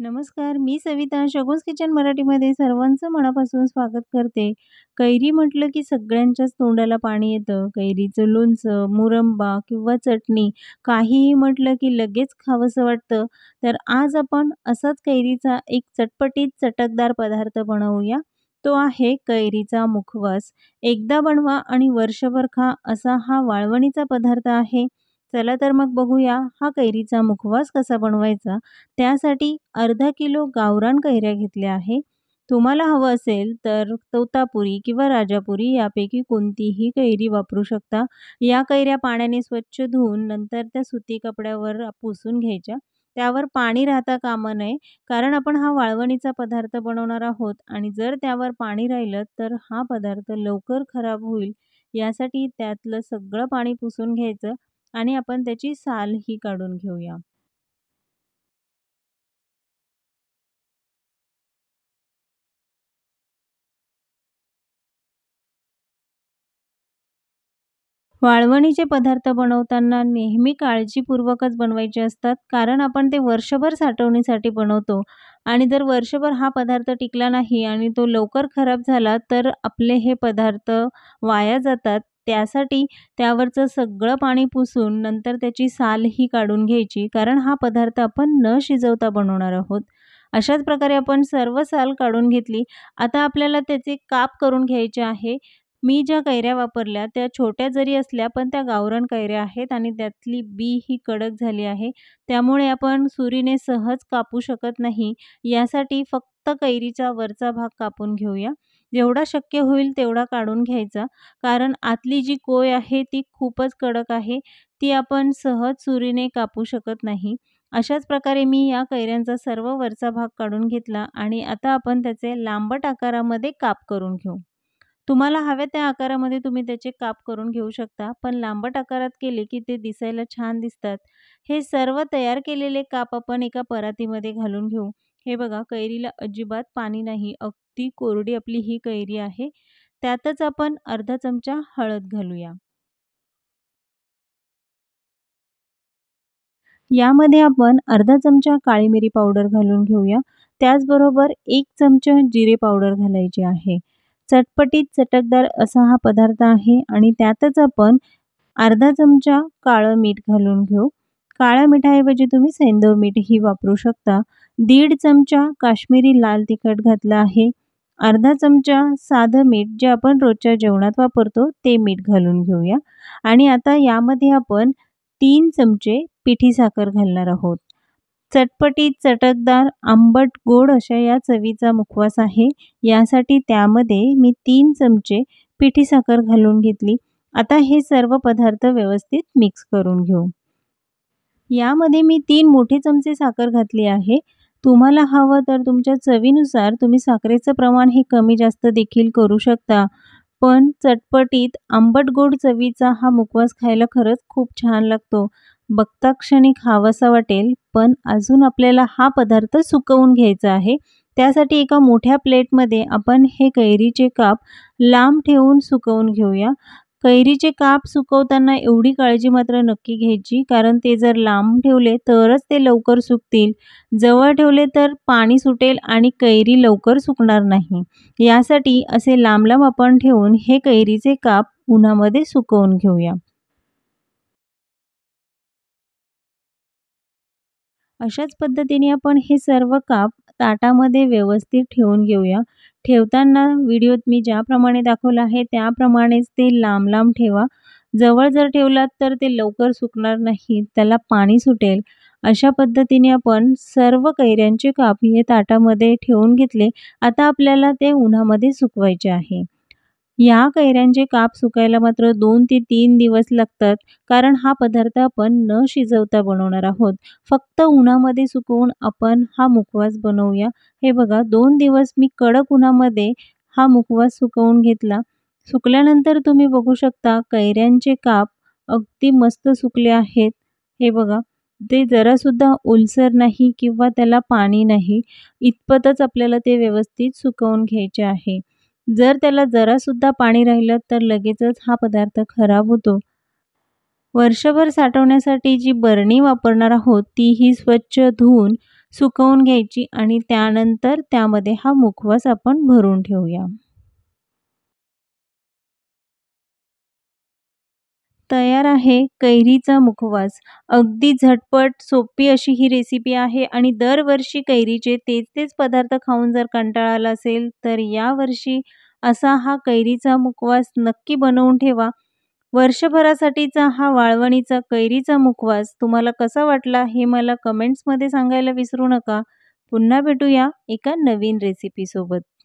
नमस्कार मी सविता शगोस किचन मराठीमध्ये सर्वांचं मनापासून स्वागत करते कैरी म्हटलं की सगळ्यांच्याच तोंडाला पाणी येतं कैरीचं लोणचं मुरंबा किंवा चटणी काहीही म्हटलं की लगेच खावंसं वाटतं तर आज आपण असाच कैरीचा एक चटपटीत चटकदार पदार्थ बनवूया तो आहे कैरीचा मुखवास एकदा बनवा आणि वर्षभर खा असा हा वाळवणीचा पदार्थ आहे चला तर मग बघूया हा कैरीचा मुखवास कसा बनवायचा त्यासाठी अर्धा किलो गावरान कैऱ्या घेतल्या आहे तुम्हाला हवं असेल तर तोतापुरी किंवा राजापुरी यापैकी कोणतीही कैरी वापरू शकता या कैऱ्या पाण्याने स्वच्छ धुवून नंतर त्या सुती कपड्यावर पुसून घ्यायच्या त्यावर पाणी राहता कामं नये कारण आपण हा वाळवणीचा पदार्थ बनवणार आहोत आणि जर त्यावर पाणी राहिलं तर हा पदार्थ लवकर खराब होईल यासाठी त्यातलं सगळं पाणी पुसून घ्यायचं आणि आपण त्याची साल ही काढून घेऊया वाळवणीचे पदार्थ बनवताना नेहमी काळजीपूर्वकच बनवायचे असतात कारण आपण ते वर्षभर साठवणीसाठी बनवतो आणि जर वर्षभर हा पदार्थ टिकला नाही आणि तो लवकर खराब झाला तर आपले हे पदार्थ वाया जातात त्यासाठी त्यावरचं सगळं पाणी पुसून नंतर त्याची साल ही काढून घ्यायची कारण हा पदार्थ आपण न शिजवता बनवणार आहोत अशाच प्रकारे आपण सर्व साल काढून घेतली आता आपल्याला त्याचे काप करून घ्यायचे आहे मी ज्या कैऱ्या वापरल्या त्या छोट्या जरी असल्या पण त्या गावरण कैऱ्या आहेत आणि त्यातली बी ही कडक झाली आहे त्यामुळे आपण सुरीने सहज कापू शकत नाही यासाठी फक्त कैरीचा वरचा भाग कापून घेऊया जेवढा शक्य होईल तेवढा काढून घ्यायचा कारण आतली जी कोय आहे ती खूपच कडक आहे ती आपण सहज सुरीने कापू शकत नाही अशाच प्रकारे मी या कैऱ्यांचा सर्व वरचा भाग काढून घेतला आणि आता आपण त्याचे लांबट आकारामध्ये काप करून घेऊ तुम्हाला हव्या त्या आकारामध्ये तुम्ही त्याचे काप करून घेऊ शकता पण लांबट आकारात केले की ते दिसायला छान दिसतात हे सर्व तयार केलेले काप आपण एका परातीमध्ये घालून घेऊ हे बघा कैरीला अजिबात पाणी नाही अगदी कोरडी आपली ही कैरी आहे त्यातच आपण अर्धा चमचा हळद घालूया यामध्ये आपण अर्धा चमचा काळी मिरी पावडर घालून घेऊया त्याचबरोबर एक चमचा जिरे पावडर घालायची आहे चटपटीत चटकदार असा हा पदार्थ आहे आणि त्यातच आपण अर्धा चमचा काळं मीठ घालून घेऊ काळ्या मिठाऐवजी तुम्ही सेंदव ही वापरू शकता दीड चमचा काश्मीरी लाल तिखट घातलं आहे अर्धा चमचा साधं मीठ जे आपण रोजच्या जेवणात वापरतो ते मीठ घालून घेऊया आणि आता यामध्ये आपण तीन चमचे पिठी साखर घालणार आहोत चटपटीत चटकदार आंबट गोड अशा या चवीचा मुखवास आहे यासाठी त्यामध्ये मी तीन चमचे पिठी साखर घालून घेतली आता हे सर्व पदार्थ व्यवस्थित मिक्स करून घेऊ यामध्ये मी तीन मोठे चमचे साखर घातली आहे तुम्हाला हवं तर तुमच्या चवीनुसार तुम्ही साखरेचं प्रमाण हे कमी जास्त देखील करू शकता पण चटपटीत आंबट गोड चवीचा हा मुखवास खायला खरंच खूप छान लागतो बघता क्षणी खावासा वाटेल पण अजून आपल्याला हा पदार्थ सुकवून घ्यायचा आहे त्यासाठी एका मोठ्या प्लेटमध्ये आपण हे कैरीचे काप लांब ठेवून सुकवून घेऊया कैरीचे काप सुकवताना एवढी काळजी मात्र नक्की घ्यायची कारण ते जर लांब ठेवले तरच ते लवकर सुकतील जवळ ठेवले तर पाणी सुटेल आणि कैरी लवकर सुकणार नाही यासाठी असे लांब लांब आपण ठेवून हे कैरीचे काप उन्हामध्ये सुकवून घेऊया अशाच पद्धतीने आपण हे सर्व काप ताटामध्ये व्यवस्थित ठेवून घेऊया ठेवताना व्हिडिओत मी ज्याप्रमाणे दाखवलं आहे त्याप्रमाणेच ते लांब लांब ठेवा जवळ जर ठेवलात तर ते लवकर सुकणार नाही त्याला पाणी सुटेल अशा पद्धतीने आपण सर्व कैऱ्यांचे काप हे ताटामध्ये ठेवून घेतले आता आपल्याला ते उन्हामध्ये सुकवायचे आहे या कैऱ्यांचे काप सुकायला मात्र दोन ते तीन दिवस लागतात कारण हा पदार्थ आपण न शिजवता बनवणार आहोत फक्त उन्हामध्ये सुकवून आपण हा मुखवास बनवूया हे बघा दोन दिवस मी कडक उन्हामध्ये हा मुखवास सुकवून घेतला सुकल्यानंतर तुम्ही बघू शकता कैऱ्यांचे काप अगदी मस्त सुकले आहेत हे बघा ते जरासुद्धा ओलसर नाही किंवा त्याला पाणी नाही इतपतच आपल्याला ते व्यवस्थित सुकवून घ्यायचे आहे जर त्याला जरासुद्धा पाणी राहिलं तर लगेचच हा पदार्थ खराब होतो वर्षभर साठवण्यासाठी जी बरणी वापरणार आहोत ती ही स्वच्छ धुवून सुकवून घ्यायची आणि त्यानंतर त्यामध्ये हा मुखवास आपण भरून ठेवूया तयार आहे कैरीचा मुखवास अगदी झटपट सोपी अशी ही रेसिपी आहे आणि दरवर्षी कैरीचे तेच तेच पदार्थ खाऊन जर कंटाळा आला असेल तर यावर्षी असा हा कैरीचा मुखवास नक्की बनवून ठेवा वर्षभरासाठीचा हा वाळवणीचा कैरीचा मुखवास तुम्हाला कसा वाटला हे मला कमेंट्समध्ये सांगायला विसरू नका पुन्हा भेटूया एका नवीन रेसिपीसोबत